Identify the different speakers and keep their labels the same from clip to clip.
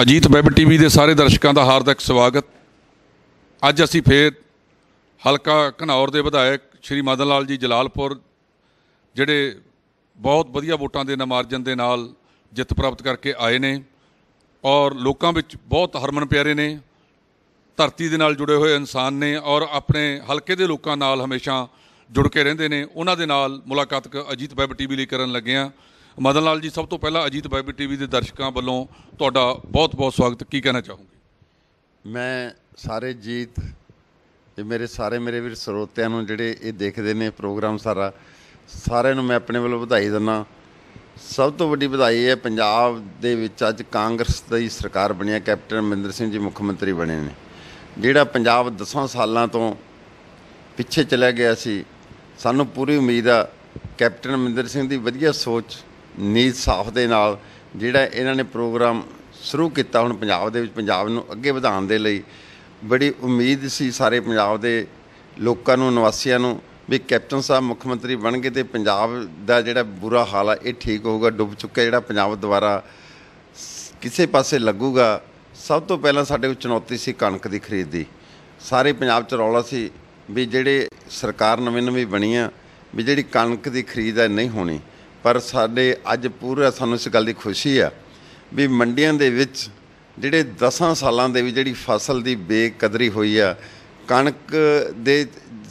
Speaker 1: Ajit web TV ਦੇ ਸਾਰੇ ਦਰਸ਼ਕਾਂ ਦਾ ਹਾਰਦਿਕ ਸਵਾਗਤ ਅੱਜ ਅਸੀਂ ਫੇਰ ਹਲਕਾ ਘਨੌਰ ਦੇ ਵਿਧਾਇਕ ਸ਼੍ਰੀ ਮਦਨ ਲਾਲ ਜੀ ਜਲਾਲਪੁਰ ਜਿਹੜੇ ਬਹੁਤ ਵਧੀਆ ਵੋਟਾਂ ਦੇ ਨਮਾਰਜਨ ਦੇ ਨਾਲ ਜਿੱਤ ਪ੍ਰਾਪਤ ਕਰਕੇ ਆਏ ਨੇ ਔਰ ਲੋਕਾਂ ਵਿੱਚ ਬਹੁਤ ਹਰਮਨ ਪਿਆਰੇ ਨੇ ਧਰਤੀ ਦੇ ਨਾਲ ਜੁੜੇ ਹੋਏ ਇਨਸਾਨ ਨੇ ਔਰ ਆਪਣੇ ਹਲਕੇ ਦੇ ਲੋਕਾਂ ਨਾਲ ਹਮੇਸ਼ਾ ਜੁੜ ਕੇ ਰਹਿੰਦੇ ਨੇ ਉਹਨਾਂ ਦੇ ਨਾਲ ਮੁਲਾਕਾਤ ਅਜੀਤ ਵੈਬ ਟੀਵੀ ਲਈ ਕਰਨ ਲੱਗੇ ਆ ਮਦਨ ਲਾਲ ਜੀ ਸਭ ਤੋਂ ਪਹਿਲਾਂ ਅਜੀਤ ਬਾਈਬਲ ਟੀਵੀ ਦੇ ਦਰਸ਼ਕਾਂ ਵੱਲੋਂ ਤੁਹਾਡਾ ਬਹੁਤ-ਬਹੁਤ ਸਵਾਗਤ ਕੀ ਕਹਿਣਾ ਚਾਹੋਗੇ
Speaker 2: ਮੈਂ ਸਾਰੇ ਜੀਤ ਤੇ ਮੇਰੇ ਸਾਰੇ ਮੇਰੇ ਵੀਰ ਸਰੋਤਿਆਂ ਨੂੰ ਜਿਹੜੇ ਇਹ ਦੇਖਦੇ ਨੇ ਪ੍ਰੋਗਰਾਮ ਸਾਰਾ ਸਾਰਿਆਂ ਨੂੰ ਮੈਂ ਆਪਣੇ ਵੱਲੋਂ ਵਧਾਈ ਦਿੰਦਾ ਸਭ ਤੋਂ ਵੱਡੀ ਵਧਾਈ ਹੈ ਪੰਜਾਬ ਦੇ ਵਿੱਚ ਅੱਜ ਕਾਂਗਰਸ ਦੀ ਸਰਕਾਰ ਬਣਿਆ ਕੈਪਟਨ ਅਮਰਿੰਦਰ ਸਿੰਘ ਜੀ ਮੁੱਖ ਮੰਤਰੀ ਬਣੇ ਨੇ ਜਿਹੜਾ ਪੰਜਾਬ 10 ਸਾਲਾਂ ਤੋਂ ਪਿੱਛੇ ਚਲਾ ਗਿਆ ਸੀ ਸਾਨੂੰ ਪੂਰੀ ਉਮੀਦ ਆ ਕੈਪਟਨ ਅਮਰਿੰਦਰ ਸਿੰਘ ਦੀ ਵਧੀਆ ਸੋਚ ਨੀਤ ਸਾਫ ਦੇ ਨਾਲ ਜਿਹੜਾ ਇਹਨਾਂ ਨੇ ਪ੍ਰੋਗਰਾਮ ਸ਼ੁਰੂ ਕੀਤਾ ਹੁਣ ਪੰਜਾਬ ਦੇ ਵਿੱਚ ਪੰਜਾਬ ਨੂੰ ਅੱਗੇ ਵਧਾਉਣ ਦੇ ਲਈ ਬੜੀ ਉਮੀਦ ਸੀ ਸਾਰੇ ਪੰਜਾਬ ਦੇ ਲੋਕਾਂ ਨੂੰ ਨਿਵਾਸੀਆਂ ਨੂੰ ਵੀ ਕੈਪਟਨ ਸਾਹਿਬ ਮੁੱਖ ਮੰਤਰੀ ਬਣ ਕੇ ਤੇ ਪੰਜਾਬ ਦਾ ਜਿਹੜਾ ਬੁਰਾ ਹਾਲ ਆ ਇਹ ਠੀਕ ਹੋਊਗਾ ਡੁੱਬ ਚੁੱਕਾ ਜਿਹੜਾ ਪੰਜਾਬ ਦੁਆਰਾ ਕਿਸੇ ਪਾਸੇ ਲੱਗੂਗਾ ਸਭ ਤੋਂ ਪਹਿਲਾਂ ਸਾਡੇ ਕੋਲ ਚੁਣੌਤੀ ਸੀ ਕਣਕ ਦੀ ਖਰੀਦ ਦੀ ਸਾਰੇ ਪੰਜਾਬ 'ਚ ਰੌਲਾ ਸੀ ਵੀ ਜਿਹੜੇ ਸਰਕਾਰ ਨਵੇਂ ਨਵੇਂ ਬਣੀ ਆ ਵੀ ਜਿਹੜੀ ਕਣਕ ਦੀ ਖਰੀਦ ਹੈ ਨਹੀਂ ਹੋਣੀ ਪਰ ਸਾਡੇ ਅੱਜ ਪੂਰਾ ਸਾਨੂੰ ਇਸ ਗੱਲ ਦੀ ਖੁਸ਼ੀ ਆ ਵੀ ਮੰਡੀਆਂ ਦੇ ਵਿੱਚ ਜਿਹੜੇ 10 ਸਾਲਾਂ ਦੇ ਵੀ ਜਿਹੜੀ ਫਸਲ ਦੀ ਬੇਕਦਰੀ ਹੋਈ ਆ ਕਣਕ ਦੇ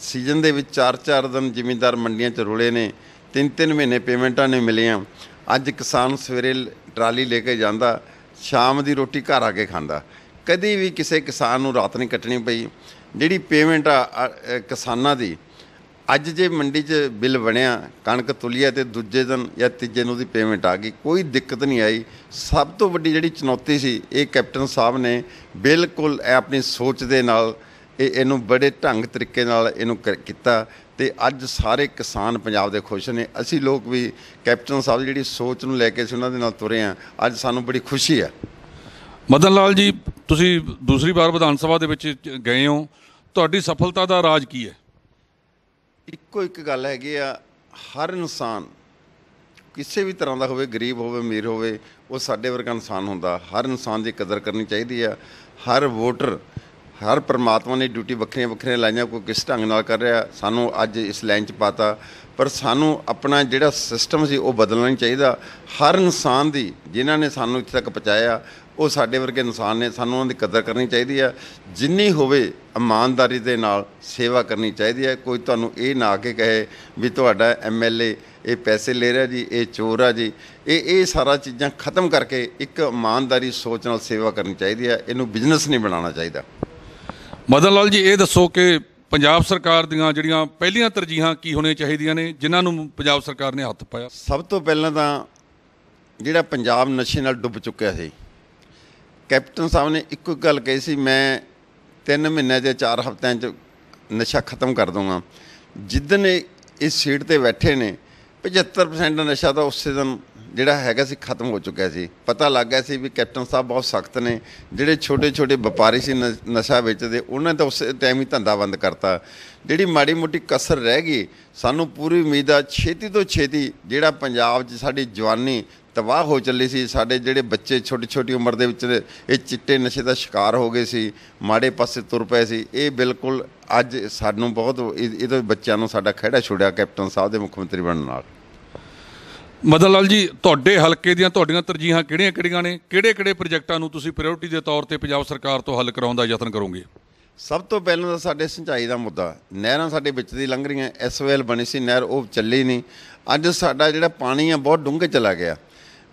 Speaker 2: ਸੀਜ਼ਨ ਦੇ ਵਿੱਚ 4-4 ਦਿਨ ਜ਼ਿਮੀਂਦਾਰ ਮੰਡੀਆਂ 'ਚ ਰੁਲੇ ਨੇ 3-3 ਮਹੀਨੇ ਪੇਮੈਂਟਾਂ ਨੇ ਮਿਲੀਆਂ ਅੱਜ ਕਿਸਾਨ ਸਵੇਰੇ ਟਰਾਲੀ ਲੈ ਕੇ ਜਾਂਦਾ ਸ਼ਾਮ ਦੀ ਰੋਟੀ ਘਰ ਆ ਕੇ ਖਾਂਦਾ ਕਦੀ ਵੀ ਕਿਸੇ ਕਿਸਾਨ ਨੂੰ ਰਾਤ ਨਹੀਂ ਕੱਟਣੀ ਪਈ ਜਿਹੜੀ ਪੇਮੈਂਟ ਆ ਕਿਸਾਨਾਂ ਦੀ ਅੱਜ ਜੇ ਮੰਡੀ 'ਚ ਬਿੱਲ ਬਣਿਆ ਕਣਕ ਤੁਲਿਆ ਤੇ ਦੂਜੇ ਦਿਨ ਜਾਂ ਤੀਜੇ ਨੂੰ ਦੀ ਪੇਮੈਂਟ ਆ ਗਈ ਕੋਈ ਦਿੱਕਤ ਨਹੀਂ ਆਈ ਸਭ ਤੋਂ ਵੱਡੀ ਜਿਹੜੀ ਚੁਣੌਤੀ ਸੀ ਇਹ ਕੈਪਟਨ ਸਾਹਿਬ ਨੇ ਬਿਲਕੁਲ ਆਪਣੀ ਸੋਚ ਦੇ ਨਾਲ ਇਹ ਇਹਨੂੰ ਬੜੇ ਢੰਗ ਤਰੀਕੇ ਨਾਲ ਇਹਨੂੰ ਕੀਤਾ ਤੇ ਅੱਜ ਸਾਰੇ ਕਿਸਾਨ ਪੰਜਾਬ ਦੇ ਖੁਸ਼ ਨੇ ਅਸੀਂ ਲੋਕ ਵੀ ਕੈਪਟਨ ਸਾਹਿਬ ਜਿਹੜੀ ਸੋਚ
Speaker 1: ਨੂੰ ਲੈ ਕੇ ਸੀ ਉਹਨਾਂ ਦੇ ਨਾਲ ਤੁਰੇ ਆ ਅੱਜ ਸਾਨੂੰ ਬੜੀ ਖੁਸ਼ੀ ਆ ਮਦਨ ਲਾਲ ਜੀ ਤੁਸੀਂ ਦੂਸਰੀ ਵਾਰ ਵਿਧਾਨ ਸਭਾ ਦੇ ਵਿੱਚ ਗਏ ਹੋ ਤੁਹਾਡੀ ਸਫਲਤਾ ਦਾ ਰਾਜ ਕੀ ਹੈ
Speaker 2: ਇੱਕੋ ਇੱਕ ਗੱਲ ਹੈਗੀ ਆ ਹਰ ਇਨਸਾਨ ਕਿਸੇ ਵੀ ਤਰ੍ਹਾਂ ਦਾ ਹੋਵੇ ਗਰੀਬ ਹੋਵੇ ਅਮੀਰ ਹੋਵੇ ਉਹ ਸਾਡੇ ਵਰਗਾ ਇਨਸਾਨ ਹੁੰਦਾ ਹਰ ਇਨਸਾਨ ਦੀ ਕਦਰ ਕਰਨੀ ਚਾਹੀਦੀ ਆ ਹਰ ਵੋਟਰ ਹਰ ਪਰਮਾਤਮਾ ਨੇ ਡਿਊਟੀ ਵੱਖਰੀਆਂ ਵੱਖਰੀਆਂ ਲਾਈਆਂ ਕੋਈ ਕਿਸ ਢੰਗ ਨਾਲ ਕਰ ਰਿਹਾ ਸਾਨੂੰ ਅੱਜ ਇਸ ਲਾਈਨ 'ਚ ਪਾਤਾ ਪਰ ਸਾਨੂੰ ਆਪਣਾ ਜਿਹੜਾ ਸਿਸਟਮ ਸੀ ਉਹ ਬਦਲਣਾ ਚਾਹੀਦਾ ਹਰ ਇਨਸਾਨ ਦੀ ਜਿਨ੍ਹਾਂ ਨੇ ਸਾਨੂੰ ਇੱਥੇ ਤੱਕ ਪਹੁੰਚਾਇਆ ਉਹ ਸਾਡੇ ਵਰਗੇ ਇਨਸਾਨ ਨੇ ਸਾਨੂੰ ਉਹਨਾਂ ਦੀ ਕਦਰ ਕਰਨੀ ਚਾਹੀਦੀ ਆ ਜਿੰਨੀ ਹੋਵੇ ਇਮਾਨਦਾਰੀ ਦੇ ਨਾਲ ਸੇਵਾ ਕਰਨੀ ਚਾਹੀਦੀ ਆ ਕੋਈ ਤੁਹਾਨੂੰ ਇਹ ਨਾ ਕੇ ਕਹੇ ਵੀ ਤੁਹਾਡਾ ਐਮਐਲਏ ਇਹ ਪੈਸੇ ਲੈ ਰਿਹਾ ਜੀ ਇਹ ਚੋਰ ਆ ਜੀ ਇਹ ਇਹ ਸਾਰਾ ਚੀਜ਼ਾਂ ਖਤਮ ਕਰਕੇ ਇੱਕ ਇਮਾਨਦਾਰੀ ਸੋਚ ਨਾਲ ਸੇਵਾ ਕਰਨੀ ਚਾਹੀਦੀ ਆ ਇਹਨੂੰ ਬਿਜ਼ਨਸ
Speaker 1: ਨਹੀਂ ਬਣਾਉਣਾ ਚਾਹੀਦਾ ਮਦਨ ਲਾਲ ਜੀ ਇਹ ਦੱਸੋ ਕਿ ਪੰਜਾਬ ਸਰਕਾਰ ਦੀਆਂ ਜਿਹੜੀਆਂ ਪਹਿਲੀਆਂ ਤਰਜੀਹਾਂ ਕੀ ਹੋਣੀਆਂ ਚਾਹੀਦੀਆਂ ਨੇ ਜਿਨ੍ਹਾਂ ਨੂੰ ਪੰਜਾਬ ਸਰਕਾਰ ਨੇ ਹੱਥ ਪਾਇਆ ਸਭ ਤੋਂ ਪਹਿਲਾਂ ਤਾਂ
Speaker 2: ਜਿਹੜਾ ਪੰਜਾਬ ਨਸ਼ੇ ਨਾਲ ਡੁੱਬ ਚੁੱਕਿਆ ਸੀ
Speaker 1: ਕੈਪਟਨ ਸਾਹਿਬ ਨੇ ਇੱਕੋ ਇੱਕ ਗੱਲ
Speaker 2: ਕਹੀ ਸੀ ਮੈਂ 3 ਮਹੀਨਿਆਂ ਜਾਂ 4 ਹਫ਼ਤਿਆਂ 'ਚ ਨਸ਼ਾ ਖਤਮ ਕਰ ਦੂੰਗਾ ਜਿੱਦਨ ਇਸ ਸੀਟ ਤੇ ਬੈਠੇ ਨੇ 75% ਨਸ਼ਾ ਤਾਂ ਉਸੇ ਦਿਨ ਜਿਹੜਾ ਹੈਗਾ ਸੀ ਖਤਮ ਹੋ ਚੁੱਕਿਆ ਸੀ ਪਤਾ ਲੱਗ ਗਿਆ ਸੀ ਵੀ ਕੈਪਟਨ ਸਾਹਿਬ ਬਹੁਤ ਸਖਤ ਨੇ ਜਿਹੜੇ ਛੋਟੇ-ਛੋਟੇ ਵਪਾਰੀ ਸੀ ਨਸ਼ਾ ਵੇਚਦੇ ਉਹਨਾਂ ਤਾਂ ਉਸੇ ਟਾਈਮ ਹੀ ਧੰਦਾ ਬੰਦ ਕਰਤਾ ਜਿਹੜੀ ਮਾੜੀ ਮੋਟੀ ਕਸਰ ਰਹਿ ਗਈ ਸਾਨੂੰ ਪੂਰੀ ਉਮੀਦ ਆ ਛੇਤੀ ਤੋਂ ਛੇਤੀ ਜਿਹੜਾ ਪੰਜਾਬ 'ਚ ਸਾਡੀ ਜਵਾਨੀ ਤਬਾਹ ਹੋ ਚੱਲੀ ਸੀ ਸਾਡੇ ਜਿਹੜੇ ਬੱਚੇ ਛੋਟੀ ਛੋਟੀ ਉਮਰ ਦੇ ਵਿੱਚ ਇਹ ਚਿੱਟੇ ਨਸ਼ੇ ਦਾ ਸ਼ਿਕਾਰ ਹੋ ਗਏ ਸੀ ਮਾੜੇ ਪਾਸੇ ਤੁਰ ਪਏ ਸੀ ਇਹ ਬਿਲਕੁਲ ਅੱਜ ਸਾਨੂੰ ਬਹੁਤ ਇਹਦੇ ਬੱਚਿਆਂ ਨੂੰ ਸਾਡਾ ਖਿਹੜਾ ਛੁੜਿਆ ਕੈਪਟਨ ਸਾਹਿਬ ਦੇ ਮੁੱਖ ਮੰਤਰੀ ਬਣਨ ਨਾਲ
Speaker 1: ਮਦਨ ਲਾਲ ਜੀ ਤੁਹਾਡੇ ਹਲਕੇ ਦੀਆਂ ਤੁਹਾਡੀਆਂ ਤਰਜੀਹਾਂ ਕਿਹੜੀਆਂ-ਕਿਹੜੀਆਂ ਨੇ ਕਿਹੜੇ-ਕਿਹੜੇ ਪ੍ਰੋਜੈਕਟਾਂ ਨੂੰ ਤੁਸੀਂ ਪ੍ਰਾਇੋਰਟੀ ਦੇ ਤੌਰ ਤੇ ਪੰਜਾਬ ਸਰਕਾਰ ਤੋਂ ਹੱਲ ਕਰਾਉਣ ਦਾ ਯਤਨ ਕਰੋਗੇ
Speaker 2: ਸਭ ਤੋਂ ਪਹਿਲਾਂ ਤਾਂ ਸਾਡੇ ਸਿੰਚਾਈ ਦਾ ਮੁੱਦਾ ਨਹਿਰਾਂ ਸਾਡੇ ਵਿੱਚ ਦੀ ਲੰਘ ਰਹੀਆਂ ਐਸਵੈਲ ਬਣੀ ਸੀ ਨਹਿਰ ਉਹ ਚੱਲੀ ਨਹੀਂ ਅੱਜ ਸਾਡਾ ਜਿਹੜਾ ਪਾਣੀ ਆ ਬਹੁਤ ਡੂੰਘੇ ਚਲਾ ਗਿਆ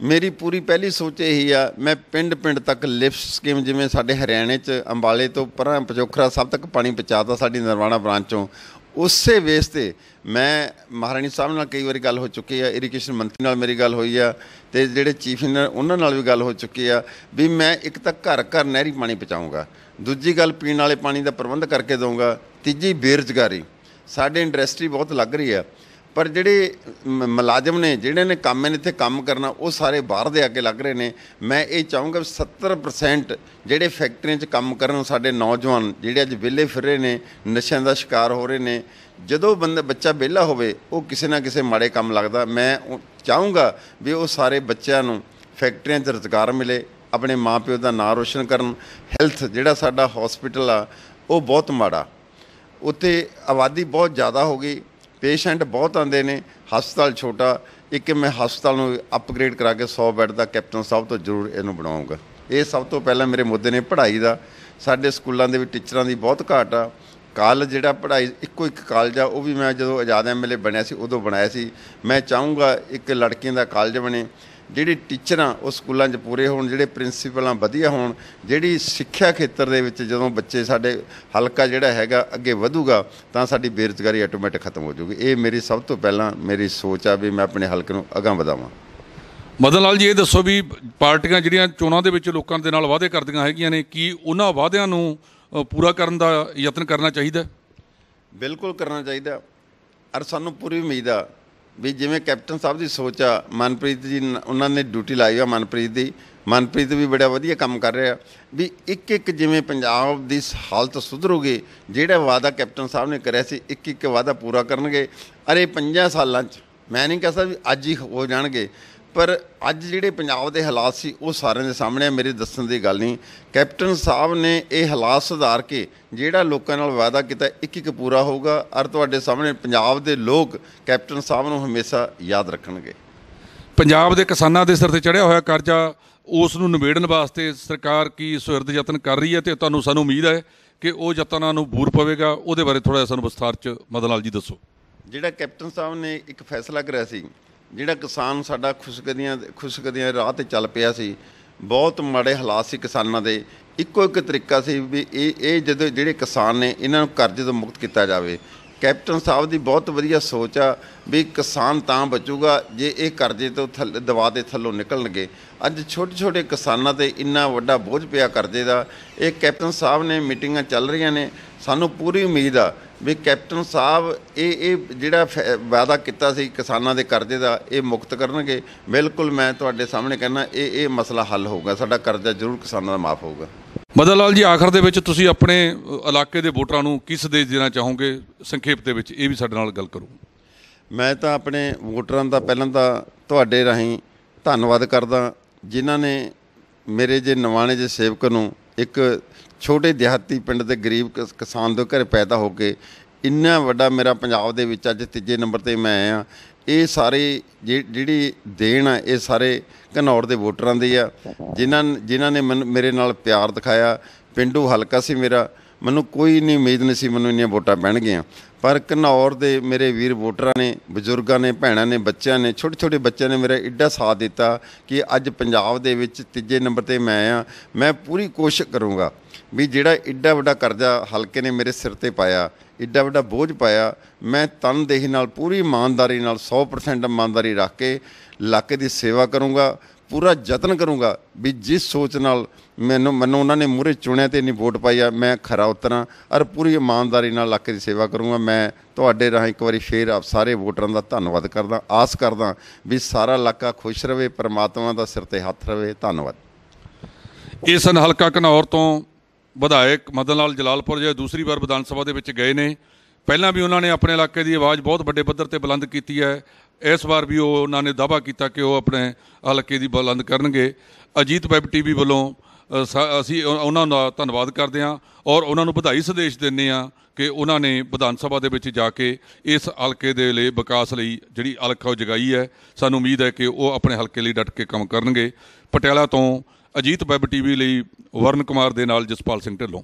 Speaker 2: ਮੇਰੀ ਪੂਰੀ ਪਹਿਲੀ ਸੋਚ ਹੀ ਆ ਮੈਂ ਪਿੰਡ ਪਿੰਡ ਤੱਕ ਲਿਫਟ ਸਕੀਮ ਜਿਵੇਂ ਸਾਡੇ ਹਰਿਆਣੇ 'ਚ ਅੰਬਾਲੇ ਤੋਂ ਪਰਾਂ ਪਜੋਖਰਾ ਸਭ ਤੱਕ ਪਾਣੀ ਪਹੁੰਚਾਤਾ ਸਾਡੀ ਨਰਵਾਣਾ ਬ੍ਰਾਂਚ ਤੋਂ ਉਸੇ ਵੇਸ ਤੇ ਮੈਂ ਮਹਾਰਾਣੀ ਸਾਹਿਬ ਨਾਲ ਕਈ ਵਾਰੀ ਗੱਲ ਹੋ ਚੁੱਕੀ ਆ ਇਰੀਗੇਸ਼ਨ ਮੰਤਰੀ ਨਾਲ ਮੇਰੀ ਗੱਲ ਹੋਈ ਆ ਤੇ ਜਿਹੜੇ ਚੀਫ ਇੰਜੀਨੀਅਰ ਉਹਨਾਂ ਨਾਲ ਵੀ ਗੱਲ ਹੋ ਚੁੱਕੀ ਆ ਵੀ ਮੈਂ ਇੱਕ ਤਾਂ ਘਰ ਘਰ ਨਹਿਰੀ ਪਾਣੀ ਪਹੁੰਚਾਉਂਗਾ ਦੂਜੀ ਗੱਲ ਪੀਣ ਵਾਲੇ ਪਾਣੀ ਦਾ ਪ੍ਰਬੰਧ ਕਰਕੇ ਦਊਂਗਾ ਤੀਜੀ ਬੇਰਜਗਾਰੀ ਸਾਡੇ ਇੰਡਸਟਰੀ ਬਹੁਤ ਲੱਗ ਰਹੀ ਆ ਪਰ ਜਿਹੜੇ ਮੁਲਾਜ਼ਮ ਨੇ ਜਿਹੜੇ ਨੇ ਕੰਮ ਨੇ ਇੱਥੇ ਕੰਮ ਕਰਨਾ ਉਹ ਸਾਰੇ ਬਾਹਰ ਦੇ ਅੱਗੇ ਲੱਗ ਰਹੇ ਨੇ ਮੈਂ ਇਹ ਚਾਹੂੰਗਾ 70% ਜਿਹੜੇ ਫੈਕਟਰੀਆਂ 'ਚ ਕੰਮ ਕਰਨ ਸਾਡੇ ਨੌਜਵਾਨ ਜਿਹੜੇ ਅੱਜ ਵਿਲੇ ਫਿਰ ਰਹੇ ਨੇ ਨਸ਼ਿਆਂ ਦਾ ਸ਼ਿਕਾਰ ਹੋ ਰਹੇ ਨੇ ਜਦੋਂ ਬੰਦਾ ਬੱਚਾ ਵਿਹਲਾ ਹੋਵੇ ਉਹ ਕਿਸੇ ਨਾ ਕਿਸੇ ਮਾੜੇ ਕੰਮ ਲੱਗਦਾ ਮੈਂ ਚਾਹੂੰਗਾ ਵੀ ਉਹ ਸਾਰੇ ਬੱਚਿਆਂ ਨੂੰ ਫੈਕਟਰੀਆਂ 'ਚ ਰੋਜ਼ਗਾਰ ਮਿਲੇ ਆਪਣੇ ਮਾਪਿਓ ਦਾ ਨਾਂ ਰੋਸ਼ਨ ਕਰਨ ਹੈਲਥ ਜਿਹੜਾ ਸਾਡਾ ਹਸਪੀਟਲ ਆ ਉਹ ਬਹੁਤ ਮਾੜਾ ਉੱਥੇ ਆਬਾਦੀ ਬਹੁਤ ਜ਼ਿਆਦਾ ਹੋ ਗਈ ਪੇਸ਼ੈਂਟ ਬਹੁਤ ਆਉਂਦੇ ਨੇ ਹਸਪਤਾਲ ਛੋਟਾ ਇੱਕ ਮੈਂ ਹਸਪਤਾਲ ਨੂੰ ਅਪਗ੍ਰੇਡ ਕਰਾ ਕੇ 100 ਬੈੱਡ ਦਾ ਕੈਪਟਨ ਸਾਹਿਬ ਤੋਂ ਜ਼ਰੂਰ ਇਹਨੂੰ ਬਣਾਉਂਗਾ ਇਹ ਸਭ ਤੋਂ ਪਹਿਲਾਂ ਮੇਰੇ ਮੁੱਦੇ ਨੇ ਪੜ੍ਹਾਈ ਦਾ ਸਾਡੇ ਸਕੂਲਾਂ ਦੇ ਵਿੱਚ ਟੀਚਰਾਂ ਦੀ ਬਹੁਤ ਘਾਟ ਆ ਕਾਲ ਜਿਹੜਾ ਪੜ੍ਹਾਈ ਇੱਕੋ ਇੱਕ ਕਾਲਜ ਆ ਉਹ ਵੀ ਮੈਂ ਜਦੋਂ ਆਜ਼ਾਦ ਐਮਐਲਏ ਬਣਿਆ ਸੀ ਉਦੋਂ ਬਣਾਇਆ ਸੀ ਮੈਂ ਚਾਹੂੰਗਾ ਇੱਕ ਲੜਕੀਆਂ ਦਾ ਕਾਲਜ ਬਣੇ ਜਿਹੜੇ ਟੀਚਰਾਂ ਉਹ ਸਕੂਲਾਂ 'ਚ ਪੂਰੇ ਹੋਣ ਜਿਹੜੇ ਪ੍ਰਿੰਸੀਪਲਾਂ ਵਧੀਆ ਹੋਣ ਜਿਹੜੀ ਸਿੱਖਿਆ ਖੇਤਰ ਦੇ ਵਿੱਚ ਜਦੋਂ ਬੱਚੇ ਸਾਡੇ ਹਲਕਾ ਜਿਹੜਾ ਹੈਗਾ ਅੱਗੇ ਵਧੂਗਾ ਤਾਂ ਸਾਡੀ ਬੇਰੁਜ਼ਗਾਰੀ ਆਟੋਮੈਟਿਕ ਖਤਮ ਹੋ ਜਾਊਗੀ ਇਹ ਮੇਰੀ ਸਭ ਤੋਂ ਪਹਿਲਾਂ ਮੇਰੀ ਸੋਚ ਆ ਵੀ ਮੈਂ ਆਪਣੇ ਹਲਕੇ ਨੂੰ ਅਗਾਂ ਵਧਾਵਾਂ
Speaker 1: ਮਦਨ ਲਾਲ ਜੀ ਇਹ ਦੱਸੋ ਵੀ ਪਾਰਟੀਆਂ ਜਿਹੜੀਆਂ ਚੋਣਾਂ ਦੇ ਵਿੱਚ ਲੋਕਾਂ ਦੇ ਨਾਲ ਵਾਅਦੇ ਕਰਦੀਆਂ ਹੈਗੀਆਂ ਨੇ ਕੀ ਉਹਨਾਂ ਵਾਅਦਿਆਂ ਨੂੰ ਪੂਰਾ ਕਰਨ ਦਾ ਯਤਨ ਕਰਨਾ ਚਾਹੀਦਾ
Speaker 2: ਬਿਲਕੁਲ ਕਰਨਾ ਚਾਹੀਦਾ ਅਰ ਸਾਨੂੰ ਪੂਰੀ ਉਮੀਦ ਆ ਵੀ ਜਿਵੇਂ ਕੈਪਟਨ ਸਾਹਿਬ ਦੀ ਸੋਚ ਆ ਮਨਪ੍ਰੀਤ ਜੀ ਉਹਨਾਂ ਨੇ ਡਿਊਟੀ ਲਾਈ ਆ ਮਨਪ੍ਰੀਤ ਦੀ ਮਨਪ੍ਰੀਤ ਵੀ ਬੜਾ ਵਧੀਆ ਕੰਮ ਕਰ ਰਿਹਾ ਵੀ ਇੱਕ ਇੱਕ ਜਿਵੇਂ ਪੰਜਾਬ ਦੀ ਹਾਲਤ ਸੁਧਰੂਗੀ ਜਿਹੜਾ ਵਾਦਾ ਕੈਪਟਨ ਸਾਹਿਬ ਨੇ ਕਰਿਆ ਸੀ ਇੱਕ ਇੱਕ ਵਾਦਾ ਪੂਰਾ ਕਰਨਗੇ ਅਰੇ 5 ਸਾਲਾਂ 'ਚ ਮੈਂ ਨਹੀਂ ਕਹਿੰਦਾ ਵੀ ਅੱਜ ਹੀ ਹੋ ਜਾਣਗੇ ਪਰ ਅੱਜ ਜਿਹੜੇ ਪੰਜਾਬ ਦੇ ਹਾਲਾਤ ਸੀ ਉਹ ਸਾਰਿਆਂ ਦੇ ਸਾਹਮਣੇ ਆ ਮੇਰੇ ਦੱਸਣ ਦੀ ਗੱਲ ਨਹੀਂ ਕੈਪਟਨ ਸਾਹਿਬ ਨੇ ਇਹ ਹਾਲਾਤ ਸੁਧਾਰ ਕੇ ਜਿਹੜਾ ਲੋਕਾਂ ਨਾਲ ਵਾਅਦਾ ਕੀਤਾ ਇੱਕ ਇੱਕ ਪੂਰਾ ਹੋਊਗਾ ਅਰ ਤੁਹਾਡੇ ਸਾਹਮਣੇ ਪੰਜਾਬ ਦੇ ਲੋਕ ਕੈਪਟਨ ਸਾਹਿਬ ਨੂੰ ਹਮੇਸ਼ਾ
Speaker 1: ਯਾਦ ਰੱਖਣਗੇ ਪੰਜਾਬ ਦੇ ਕਿਸਾਨਾਂ ਦੇ ਸਿਰ ਤੇ ਚੜਿਆ ਹੋਇਆ ਕਰਜ਼ਾ ਉਸ ਨੂੰ ਨਿਬੇੜਨ ਵਾਸਤੇ ਸਰਕਾਰ ਕੀ ਸੁਰਦ ਯਤਨ ਕਰ ਰਹੀ ਹੈ ਤੇ ਤੁਹਾਨੂੰ ਸਾਨੂੰ ਉਮੀਦ ਹੈ ਕਿ ਉਹ ਯਤਨਾਂ ਨੂੰ ਬੂਰ ਪਵੇਗਾ ਉਹਦੇ ਬਾਰੇ ਥੋੜਾ ਜਿਹਾ ਸਾਨੂੰ ਵਿਸਥਾਰ ਚ ਮਦਨ ਲਾਲ ਜੀ ਦੱਸੋ
Speaker 2: ਜਿਹੜਾ ਕੈਪਟਨ ਸਾਹਿਬ ਨੇ ਇੱਕ ਫੈਸਲਾ ਕਰਿਆ ਸੀ ਜਿਹੜਾ ਕਿਸਾਨ ਸਾਡਾ ਖੁਸ਼ਕਦੀਆਂ ਖੁਸ਼ਕਦੀਆਂ ਰਾਹ ਤੇ ਚੱਲ ਪਿਆ ਸੀ ਬਹੁਤ ਮਾੜੇ ਹਾਲਾਤ ਸੀ ਕਿਸਾਨਾਂ ਦੇ ਇੱਕੋ ਇੱਕ ਤਰੀਕਾ ਸੀ ਵੀ ਇਹ ਇਹ ਜਦੋਂ ਜਿਹੜੇ ਕਿਸਾਨ ਨੇ ਇਹਨਾਂ ਨੂੰ ਕਰਜ਼ੇ ਤੋਂ ਮੁਕਤ ਕੀਤਾ ਜਾਵੇ ਕੈਪਟਨ ਸਾਹਿਬ ਦੀ ਬਹੁਤ ਵਧੀਆ ਸੋਚ ਆ ਵੀ ਕਿਸਾਨ ਤਾਂ ਬਚੂਗਾ ਜੇ ਇਹ ਕਰਜ਼ੇ ਤੋਂ ਥੱਲੇ ਦਵਾ ਦੇ ਥੱਲੋਂ ਨਿਕਲਣਗੇ ਅੱਜ ਛੋਟੇ ਛੋਟੇ ਕਿਸਾਨਾਂ ਤੇ ਇੰਨਾ ਵੱਡਾ ਬੋਝ ਪਿਆ ਕਰਜ਼ੇ ਦਾ ਇਹ ਕੈਪਟਨ ਸਾਹਿਬ ਨੇ ਮੀਟਿੰਗਾਂ ਚੱਲ ਰਹੀਆਂ ਨੇ ਸਾਨੂੰ ਪੂਰੀ ਉਮੀਦ ਆ ਵੀ ਕੈਪਟਨ ਸਾਹਿਬ ਇਹ ਇਹ ਜਿਹੜਾ ਵਾਅਦਾ ਕੀਤਾ ਸੀ ਕਿਸਾਨਾਂ ਦੇ ਕਰਜ਼ੇ ਦਾ ਇਹ ਮੁਕਤ ਕਰਨਗੇ ਬਿਲਕੁਲ ਮੈਂ ਤੁਹਾਡੇ ਸਾਹਮਣੇ ਕਹਿੰਦਾ ਇਹ ਇਹ ਮਸਲਾ ਹੱਲ ਹੋਊਗਾ ਸਾਡਾ ਕਰਜ਼ਾ ਜ਼ਰੂਰ ਕਿਸਾਨਾਂ ਦਾ ਮਾਫ ਹੋਊਗਾ
Speaker 1: ਬਦਲਾਲ ਲਾਲ ਜੀ ਆਖਰ ਦੇ ਵਿੱਚ ਤੁਸੀਂ ਆਪਣੇ ਇਲਾਕੇ ਦੇ ਵੋਟਰਾਂ ਨੂੰ ਕੀ ਸੰਦੇਸ਼ ਦੇਣਾ ਚਾਹੋਗੇ ਸੰਖੇਪ ਦੇ ਵਿੱਚ ਇਹ ਵੀ ਸਾਡੇ ਨਾਲ ਗੱਲ ਕਰੋ
Speaker 2: ਮੈਂ ਤਾਂ ਆਪਣੇ ਵੋਟਰਾਂ ਦਾ ਪਹਿਲਾਂ ਤਾਂ ਤੁਹਾਡੇ ਰਾਹੀਂ ਧੰਨਵਾਦ ਕਰਦਾ ਜਿਨ੍ਹਾਂ ਨੇ ਮੇਰੇ ਜੇ ਨਵਾਣੇ ਜੇ ਸੇਵਕ ਨੂੰ ਇੱਕ ਛੋਟੇ ਦਿਹਾਤੀ ਪਿੰਡ ਦੇ ਗਰੀਬ ਕਿਸਾਨ ਦੇ ਘਰ ਪੈਦਾ ਹੋ ਕੇ ਇੰਨਾ ਵੱਡਾ ਮੇਰਾ ਪੰਜਾਬ ਦੇ ਵਿੱਚ ਅੱਜ ਤੀਜੇ ਨੰਬਰ ਤੇ ਮੈਂ ਆਇਆ ਇਹ ਸਾਰੇ ਜਿਹੜੀ ਦੇਣ ਆ ਇਹ ਸਾਰੇ ਘਨੌਰ ਦੇ ਵੋਟਰਾਂ ਦੇ ਆ ਜਿਨ੍ਹਾਂ ਜਿਨ੍ਹਾਂ ਨੇ ਮੇਰੇ ਨਾਲ ਪਿਆਰ ਦਿਖਾਇਆ ਪਿੰਡੂ ਹਲਕਾ ਸੀ ਮੇਰਾ ਮੈਨੂੰ ਕੋਈ ਨਹੀਂ ਉਮੀਦ ਨਹੀਂ ਸੀ ਮੈਨੂੰ ਇੰਨੀਆਂ ਵੋਟਾਂ ਪੈਣਗੀਆਂ ਪਰ ਕਨੌਰ ਦੇ ਮੇਰੇ ਵੀਰ ਵੋਟਰਾਂ ਨੇ ਬਜ਼ੁਰਗਾਂ ਨੇ ਭੈਣਾਂ ਨੇ ਬੱਚਿਆਂ ਨੇ ਛੋਟੇ ਛੋਟੇ ਬੱਚਿਆਂ ਨੇ ਮੇਰਾ ਇੱਡਾ ਸਾਥ ਦਿੱਤਾ ਕਿ ਅੱਜ ਪੰਜਾਬ ਦੇ ਵਿੱਚ ਤੀਜੇ ਨੰਬਰ ਤੇ ਮੈਂ ਆ ਮੈਂ ਪੂਰੀ ਕੋਸ਼ਿਸ਼ ਕਰੂੰਗਾ ਵੀ ਜਿਹੜਾ ਇੱਡਾ ਵੱਡਾ ਕਰਜ਼ਾ ਹਲਕੇ ਨੇ ਮੇਰੇ ਸਿਰ ਤੇ ਪਾਇਆ ਇੱਡਾ ਵੱਡਾ ਬੋਝ ਪਾਇਆ ਮੈਂ ਤਨ ਤਨਦੇਹੀ ਨਾਲ ਪੂਰੀ ਇਮਾਨਦਾਰੀ ਨਾਲ 100% ਇਮਾਨਦਾਰੀ ਰੱਖ ਕੇ ਇਲਾਕੇ ਦੀ ਸੇਵਾ ਕਰੂੰਗਾ ਪੂਰਾ ਯਤਨ ਕਰੂੰਗਾ ਵੀ ਜਿਸ ਸੋਚ ਨਾਲ ਮੈਨੂੰ ਮੈਨੂੰ ਉਹਨਾਂ ਨੇ ਮੂਰੇ ਚੁਣਿਆ ਤੇ ਨਹੀਂ ਵੋਟ ਪਾਈ ਆ ਮੈਂ ਖਰਾ ਉਤਰਾਂ ਔਰ ਪੂਰੀ ਇਮਾਨਦਾਰੀ ਨਾਲ ਇਲਾਕੇ ਦੀ ਸੇਵਾ ਕਰੂੰਗਾ ਮੈਂ ਤੁਹਾਡੇ ਰਾਹ ਇੱਕ ਵਾਰੀ ਫੇਰ ਆਪ ਸਾਰੇ ਵੋਟਰਾਂ ਦਾ ਧੰਨਵਾਦ ਕਰਦਾ ਆਸ ਕਰਦਾ ਵੀ ਸਾਰਾ ਇਲਾਕਾ ਖੁਸ਼ ਰਵੇ ਪਰਮਾਤਮਾ ਦਾ ਸਿਰ ਤੇ ਹੱਥ ਰਵੇ ਧੰਨਵਾਦ
Speaker 1: ਇਸ ਹਨ ਹਲਕਾ ਘਨੌਰ ਤੋਂ ਵਿਧਾਇਕ ਮਦਨ ਲਾਲ ਜਲਾਲਪੁਰ ਜੇ ਦੂਸਰੀ ਵਾਰ ਵਿਧਾਨ ਸਭਾ ਦੇ ਵਿੱਚ ਗਏ ਨੇ ਪਹਿਲਾਂ ਵੀ ਉਹਨਾਂ ਨੇ ਆਪਣੇ ਇਲਾਕੇ ਦੀ ਆਵਾਜ਼ ਬਹੁਤ ਵੱਡੇ ਪੱਧਰ ਤੇ ਬੁਲੰਦ ਕੀਤੀ ਹੈ ਇਸ ਵਾਰ ਵੀ ਉਹ ਉਹਨਾਂ ਨੇ ਦਾਵਾ ਕੀਤਾ ਕਿ ਉਹ ਆਪਣੇ ਹਲਕੇ ਦੀ ਬੁਲੰਦ ਕਰਨਗੇ ਅਜੀਤ ਵੈਬ ਟੀਵੀ ਵੱਲੋਂ ਅਸੀਂ ਉਹਨਾਂ ਦਾ ਧੰਨਵਾਦ ਕਰਦੇ ਹਾਂ ਔਰ ਉਹਨਾਂ ਨੂੰ ਵਧਾਈ ਸੰਦੇਸ਼ ਦਿੰਦੇ ਹਾਂ ਕਿ ਉਹਨਾਂ ਨੇ ਵਿਧਾਨ ਸਭਾ ਦੇ ਵਿੱਚ ਜਾ ਕੇ ਇਸ ਹਲਕੇ ਦੇ ਲਈ ਵਿਕਾਸ ਲਈ ਜਿਹੜੀ ਹਲਕਾ ਉਹ ਜਗਾਈ ਹੈ ਸਾਨੂੰ ਉਮੀਦ ਹੈ ਕਿ ਉਹ ਆਪਣੇ ਹਲਕੇ ਲਈ ਡਟ ਕੇ ਕੰਮ ਕਰਨਗੇ ਪਟਿਆਲਾ ਤੋਂ ਅਜੀਤ ਵੈਬ ਟੀਵੀ ਲਈ ਵਰਨ ਕੁਮਾਰ ਦੇ ਨਾਲ ਜਸਪਾਲ ਸਿੰਘ ਢਿੱਲੋਂ